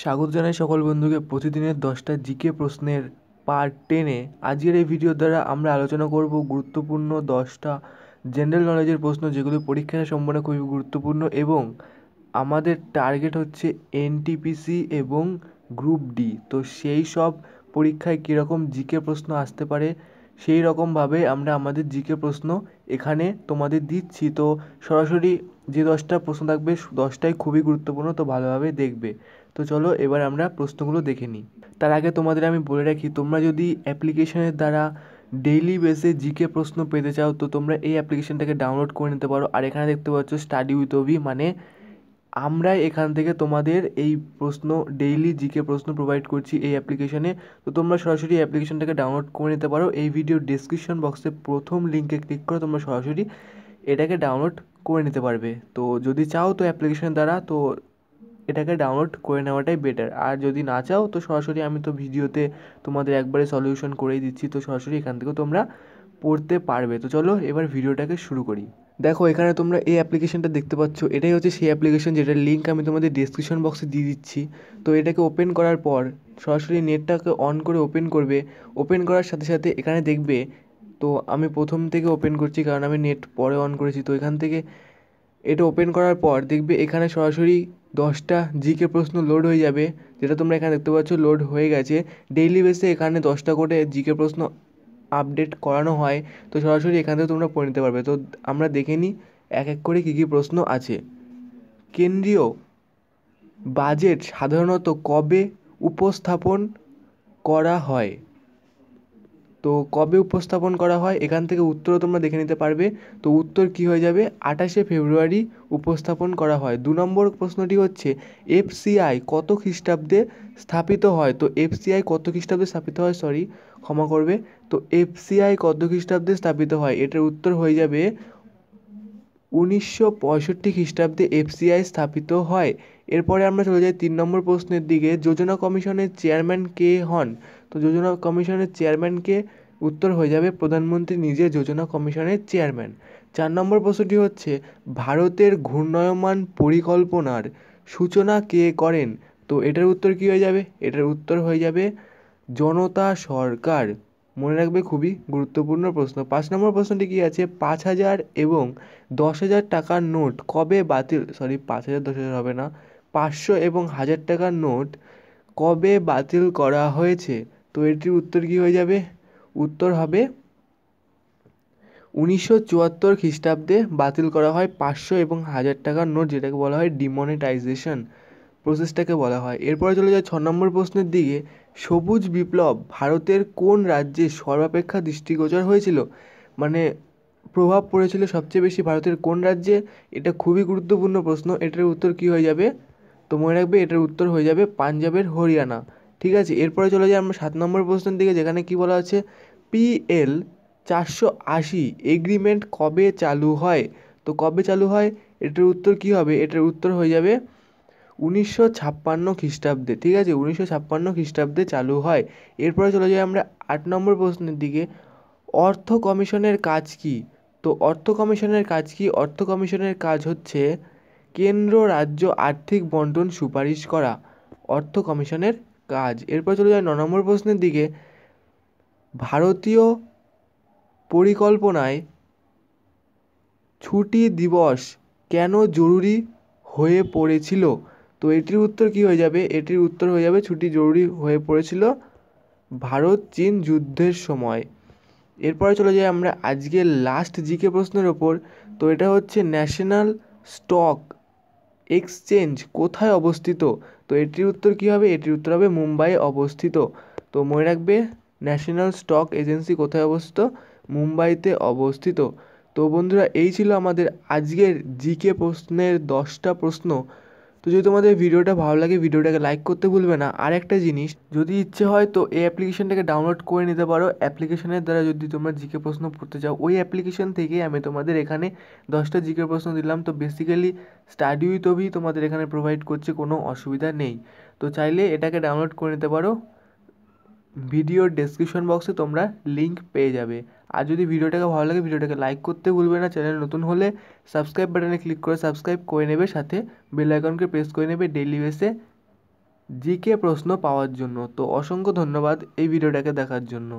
স্বাগত জানাই সকল বন্ধুকে প্রতিদিনের দশটা জিকে প্রশ্নের পার্ট টেনে আজকের এই ভিডিওর দ্বারা আমরা আলোচনা করব গুরুত্বপূর্ণ দশটা জেনারেল নলেজের প্রশ্ন যেগুলো পরীক্ষার সম্পন্ন খুবই গুরুত্বপূর্ণ এবং আমাদের টার্গেট হচ্ছে এনটিপিসি এবং গ্রুপ ডি তো সেই সব পরীক্ষায় কীরকম জিকে প্রশ্ন আসতে পারে সেই রকমভাবে আমরা আমাদের জিকে প্রশ্ন এখানে তোমাদের দিচ্ছি তো সরাসরি যে দশটা প্রশ্ন থাকবে দশটাই খুবই গুরুত্বপূর্ণ তো ভালোভাবে দেখবে তো চলো এবার আমরা প্রশ্নগুলো দেখে নিই তার আগে তোমাদের আমি বলে রাখি তোমরা যদি অ্যাপ্লিকেশনের দ্বারা ডেইলি বেসে জিকে প্রশ্ন পেতে চাও তো তোমরা এই অ্যাপ্লিকেশনটাকে ডাউনলোড করে নিতে পারো আর এখানে দেখতে পাচ্ছ স্টাডি উইথ ওভি মানে আমরা এখান থেকে তোমাদের এই প্রশ্ন ডেইলি জিকে প্রশ্ন প্রোভাইড করছি এই অ্যাপ্লিকেশনে তো তোমরা সরাসরি অ্যাপ্লিকেশনটাকে ডাউনলোড করে নিতে পারো এই ভিডিও ডিসক্রিপশন বক্সে প্রথম লিঙ্কে ক্লিক করে তোমরা সরাসরি এটাকে ডাউনলোড করে নিতে পারবে তো যদি চাও তো অ্যাপ্লিকেশান দ্বারা তো এটাকে ডাউনলোড করে নেওয়াটাই বেটার আর যদি না চাও তো সরাসরি আমি তো ভিডিওতে তোমাদের একবারে সলিউশন করেই দিচ্ছি তো সরাসরি এখান থেকেও তোমরা পড়তে পারবে তো চলো এবার ভিডিওটাকে শুরু করি দেখো এখানে তোমরা এই অ্যাপ্লিকেশনটা দেখতে পাচ্ছ এটাই হচ্ছে সেই অ্যাপ্লিকেশন যেটার লিঙ্ক আমি তোমাদের ডিসক্রিপশন বক্সে দিয়ে দিচ্ছি তো এটাকে ওপেন করার পর সরাসরি নেটটাকে অন করে ওপেন করবে ওপেন করার সাথে সাথে এখানে দেখবে তো আমি প্রথম থেকে ওপেন করছি কারণ আমি নেট পরে অন করেছি তো এখান থেকে এটা ওপেন করার পর দেখবে এখানে সরাসরি দশটা জিকে প্রশ্ন লোড হয়ে যাবে যেটা তোমরা এখানে দেখতে পাচ্ছ লোড হয়ে গেছে ডেইলি বেসে এখানে দশটা করে জিকে প্রশ্ন আপডেট করানো হয় তো সরাসরি এখান থেকে তোমরা পড়ে নিতে পারবে তো আমরা দেখে নিই এক এক করে কী কী প্রশ্ন আছে কেন্দ্রীয় বাজেট সাধারণত কবে উপস্থাপন করা হয় তো কবে উপস্থাপন করা হয় এখান থেকে উত্তরও তোমরা দেখে নিতে পারবে তো উত্তর কি হয়ে যাবে আঠাশে ফেব্রুয়ারি উপস্থাপন করা হয় দু নম্বর প্রশ্নটি হচ্ছে এফসিআই কত খ্রিস্টাব্দে স্থাপিত হয় তো এফসিআই কত খ্রিস্টাব্দে স্থাপিত হয় সরি ক্ষমা করবে তো এফসিআই কত খ্রিস্টাব্দে স্থাপিত হয় এটার উত্তর হয়ে যাবে উনিশশো পঁয়ষট্টি খ্রিস্টাব্দে এফসিআই স্থাপিত হয় এরপরে আমরা চলে যাই তিন নম্বর প্রশ্নের দিকে যোজনা কমিশনের চেয়ারম্যান কে হন তো যোজনা কমিশনের চেয়ারম্যানকে উত্তর হয়ে যাবে প্রধানমন্ত্রী নিজে যোজনা কমিশনের চেয়ারম্যান চার নম্বর প্রশ্নটি হচ্ছে ভারতের ঘূর্ণয়মান পরিকল্পনার সূচনা কে করেন তো এটার উত্তর কী হয়ে যাবে এটার উত্তর হয়ে যাবে জনতা সরকার মনে রাখবে খুবই গুরুত্বপূর্ণ প্রশ্ন পাঁচ নম্বর প্রশ্নটি কী আছে পাঁচ হাজার এবং দশ হাজার টাকার নোট কবে বাতিল সরি পাঁচ হাজার দশ হাজার হবে না পাঁচশো এবং হাজার টাকার নোট কবে বাতিল করা হয়েছে তো এটির উত্তর কী হয়ে যাবে উত্তর হবে উনিশশো চুয়াত্তর খ্রিস্টাব্দে বাতিল করা হয় পাঁচশো এবং হাজার টাকার নোট যেটাকে বলা হয় ডিমনিটাইজেশন প্রসেসটাকে বলা হয় এরপরে চলে যায় ছ নম্বর প্রশ্নের দিকে সবুজ বিপ্লব ভারতের কোন রাজ্যে সর্বাপেক্ষা দৃষ্টিগোচর হয়েছিল মানে প্রভাব পড়েছিল সবচেয়ে বেশি ভারতের কোন রাজ্যে এটা খুবই গুরুত্বপূর্ণ প্রশ্ন এটার উত্তর কী হয়ে যাবে তো মনে রাখবে এটার উত্তর হয়ে যাবে পাঞ্জাবের হরিয়ানা ঠিক আছে এরপরে চলে যাই আমরা সাত নম্বর প্রশ্নের দিকে যেখানে কি বলা আছে পিএল চারশো আশি এগ্রিমেন্ট কবে চালু হয় তো কবে চালু হয় এটার উত্তর কি হবে এটার উত্তর হয়ে যাবে উনিশশো ছাপ্পান্ন খ্রিস্টাব্দে ঠিক আছে উনিশশো ছাপ্পান্ন খ্রিস্টাব্দে চালু হয় এরপরে চলে যাই আমরা আট নম্বর প্রশ্নের দিকে অর্থ কমিশনের কাজ কি তো অর্থ কমিশনের কাজ কি অর্থ কমিশনের কাজ হচ্ছে কেন্দ্র রাজ্য আর্থিক বন্টন সুপারিশ করা অর্থ কমিশনের কাজ এরপর চলে যায় ন নম্বর প্রশ্নের দিকে ভারতীয় পরিকল্পনায় ছুটি দিবস কেন জরুরি হয়ে পড়েছিল তো এটির উত্তর কি হয়ে যাবে এটির উত্তর হয়ে যাবে ছুটি জরুরি হয়ে পড়েছিল ভারত চীন যুদ্ধের সময় এরপরে চলে যাই আমরা আজকে লাস্ট জিকে প্রশ্নের ওপর তো এটা হচ্ছে ন্যাশনাল স্টক এক্সচেঞ্জ কোথায় অবস্থিত তো এটির উত্তর কি হবে এটির উত্তর হবে মুম্বাই অবস্থিত তো মনে রাখবে ন্যাশনাল স্টক এজেন্সি কোথায় অবস্থিত মুম্বাইতে অবস্থিত তো বন্ধুরা এই ছিল আমাদের আজকের জিকে প্রশ্নের দশটা প্রশ্ন তো যদি তোমাদের ভিডিওটা ভালো লাগে ভিডিওটাকে লাইক করতে ভুলবে না আর একটা জিনিস যদি ইচ্ছে হয় তো এই অ্যাপ্লিকেশনটাকে ডাউনলোড করে নিতে পারো অ্যাপ্লিকেশনের দ্বারা যদি তোমরা জিকে প্রশ্ন পড়তে চাও ওই অ্যাপ্লিকেশন থেকেই আমি তোমাদের এখানে দশটা জিকে প্রশ্ন দিলাম তো বেসিক্যালি স্টাডি উইথবি তোমাদের এখানে প্রোভাইড করছে কোনো অসুবিধা নেই তো চাইলে এটাকে ডাউনলোড করে নিতে পারো ভিডিওর ডেসক্রিপশন বক্সে তোমরা লিঙ্ক পেয়ে যাবে আর যদি ভিডিওটাকে ভালো লাগে ভিডিওটাকে লাইক করতে ভুলবে না চ্যানেল নতুন হলে সাবস্ক্রাইব বাটনে ক্লিক করে সাবস্ক্রাইব করে নেবে সাথে বেল আইকনকে প্রেস করে নেবে ডেলি বেসে জিকে প্রশ্ন পাওয়ার জন্য তো অসংখ্য ধন্যবাদ এই ভিডিওটাকে দেখার জন্য